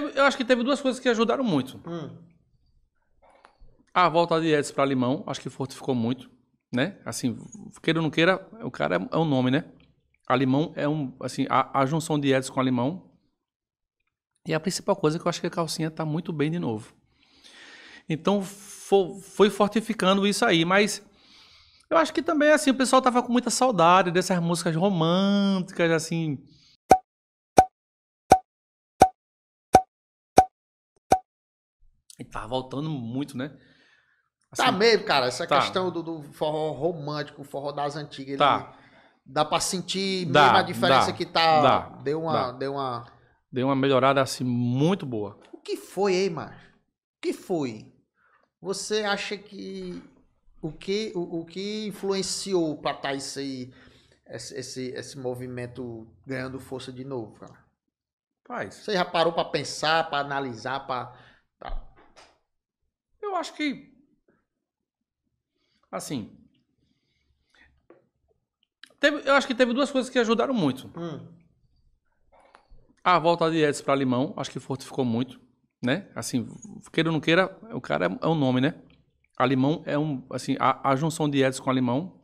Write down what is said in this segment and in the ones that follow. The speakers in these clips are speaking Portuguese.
Teve, eu acho que teve duas coisas que ajudaram muito. Hum. A volta de Edson para Limão, acho que fortificou muito, né? Assim, queira ou não queira, o cara é, é um nome, né? A Limão é um, assim, a, a junção de Edson com a Limão. E a principal coisa é que eu acho que a calcinha tá muito bem de novo. Então, foi, foi fortificando isso aí, mas eu acho que também, assim, o pessoal tava com muita saudade dessas músicas românticas, assim, E tá voltando muito, né? Tá assim, tá mesmo, cara. Essa tá. questão do, do, forró romântico, forró das antigas. Tá. Ele, dá pra sentir dá, mesmo a diferença dá, que tá. Dá, deu uma. Dá. Deu uma. Deu uma melhorada assim muito boa. O que foi, hein, macho? O que foi? Você acha que o que, o, o que influenciou para tá isso aí, esse, esse, esse movimento ganhando força de novo, cara? Paz. Você já parou para pensar, para analisar, para eu acho que. Assim. Teve, eu acho que teve duas coisas que ajudaram muito. Hum. A volta de Edson para Limão, acho que fortificou muito, né? Assim, queira ou não queira, o cara é, é um nome, né? A Limão é um. Assim, a, a junção de Edson com a Limão.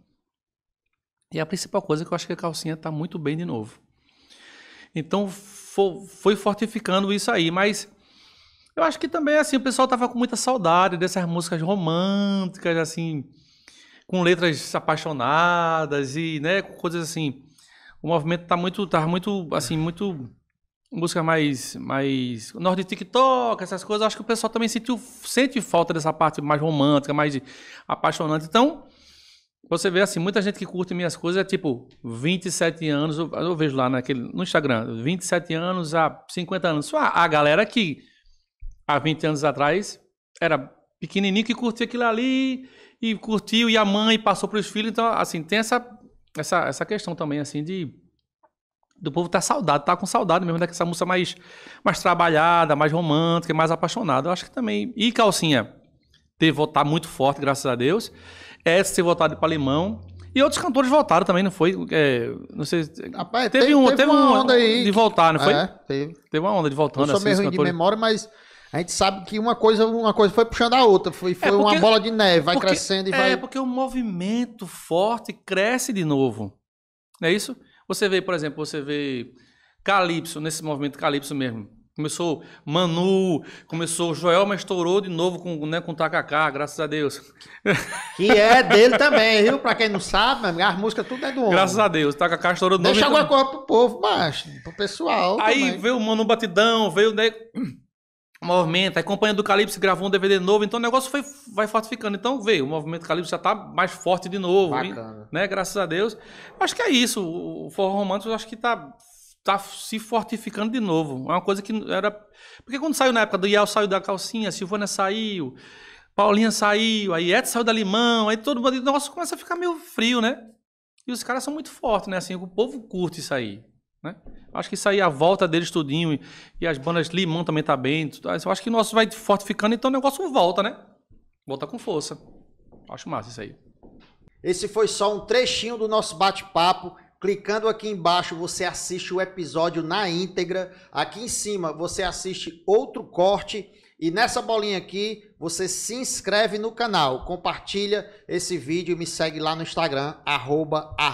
E a principal coisa é que eu acho que a calcinha tá muito bem de novo. Então, foi fortificando isso aí, mas eu acho que também, assim, o pessoal tava com muita saudade dessas músicas românticas, assim, com letras apaixonadas e, né, coisas assim. O movimento tá muito, tá muito, assim, muito música mais, mais norte TikTok, essas coisas. Acho que o pessoal também sentiu, sente falta dessa parte mais romântica, mais apaixonante. Então, você vê assim, muita gente que curte minhas coisas é tipo 27 anos, eu, eu vejo lá naquele, no Instagram, 27 anos a 50 anos. Só a, a galera que há 20 anos atrás, era pequenininho que curtia aquilo ali e curtiu e a mãe passou para os filhos. Então, assim, tem essa, essa, essa questão também, assim, de do povo tá saudado, tá com saudade mesmo daquela música mais, mais trabalhada, mais romântica, mais apaixonada. Eu acho que também. E Calcinha, ter votar muito forte, graças a Deus. Essa ter votado para Limão. E outros cantores votaram também, não foi? É, não sei. Rapaz, teve, teve, um, teve, teve uma um onda aí. De voltar, não foi? É, teve. Teve uma onda de voltando. Eu né, sou assim, meio ruim de memória, mas a gente sabe que uma coisa, uma coisa foi puxando a outra, foi, foi é porque, uma bola de neve, vai porque, crescendo e é vai. É porque o movimento forte cresce de novo. Não é isso? Você vê, por exemplo, você vê Calypso, nesse movimento Calypso mesmo. Começou Manu, começou Joel, mas estourou de novo com, né, com Takaká, graças a Deus. Que é dele também, viu? Pra quem não sabe, as músicas tudo é do homem. Graças a Deus, Takaká estourou de novo. Deixa então... alguma coisa pro povo, macho, pro pessoal. Aí também. veio o Manu Batidão, veio. Né? movimento. Aí Companhia do Calypso gravou um DVD novo, então o negócio foi, vai fortificando. Então veio, o movimento Calypso já tá mais forte de novo. Bacana. né? Graças a Deus. Acho que é isso. O forró romântico acho que tá, tá se fortificando de novo. É uma coisa que era. Porque quando saiu na época do Iel saiu da calcinha, Silvana saiu. Paulinha saiu, aí Ed saiu da Limão, aí todo mundo, nossa, começa a ficar meio frio, né? E os caras são muito fortes, né? Assim, o povo curte isso aí. Né? Acho que isso aí, a volta deles tudinho, e, e as bandas Limão também tá bem. Tudo, eu acho que o nosso vai fortificando, então o negócio volta, né? Volta com força. Acho massa isso aí. Esse foi só um trechinho do nosso bate-papo. Clicando aqui embaixo, você assiste o episódio na íntegra. Aqui em cima, você assiste outro corte. E nessa bolinha aqui, você se inscreve no canal, compartilha esse vídeo e me segue lá no Instagram, arroba